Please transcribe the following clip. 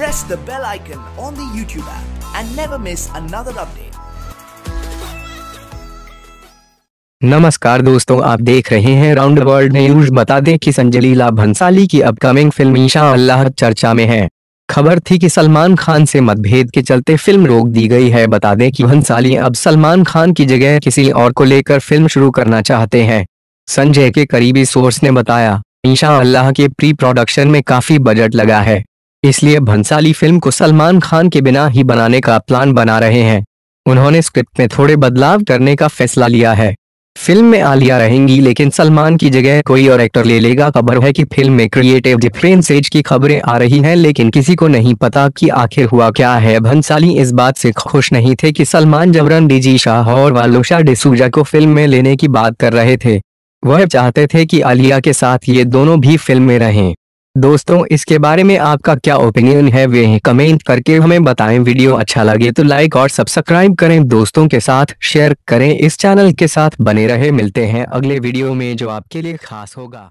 press the bell icon on the YouTube app and never miss another update. नमस्कार दोस्तों आप देख रहे हैं राउंड वर्ल्ड न्यूज बता दें कि लीला भंसाली की अपकमिंग फिल्म ईशा अल्लाह चर्चा में है खबर थी कि सलमान खान से मतभेद के चलते फिल्म रोक दी गई है बता दें कि भंसाली अब सलमान खान की जगह किसी और को लेकर फिल्म शुरू करना चाहते हैं संजय के करीबी सोर्स ने बताया ईशा अल्लाह के प्री प्रोडक्शन में काफी बजट लगा है इसलिए भंसाली फिल्म को सलमान खान के बिना ही बनाने का प्लान बना रहे हैं उन्होंने स्क्रिप्ट में थोड़े बदलाव करने का फैसला लिया है फिल्म में आलिया रहेंगी लेकिन सलमान की जगह कोई और एक्टर ले लेगा खबर है कि फिल्म में क्रिएटिव डिफरेंसेज की खबरें आ रही हैं लेकिन किसी को नहीं पता कि आखिर हुआ क्या है भंसाली इस बात से खुश नहीं थे कि सलमान जबरन डीजी शाह और वालुषा डिसूजा को फिल्म में लेने की बात कर रहे थे वह चाहते थे कि आलिया के साथ ये दोनों भी फिल्म में रहें दोस्तों इसके बारे में आपका क्या ओपिनियन है वे कमेंट करके हमें बताएं वीडियो अच्छा लगे तो लाइक और सब्सक्राइब करें दोस्तों के साथ शेयर करें इस चैनल के साथ बने रहे मिलते हैं अगले वीडियो में जो आपके लिए खास होगा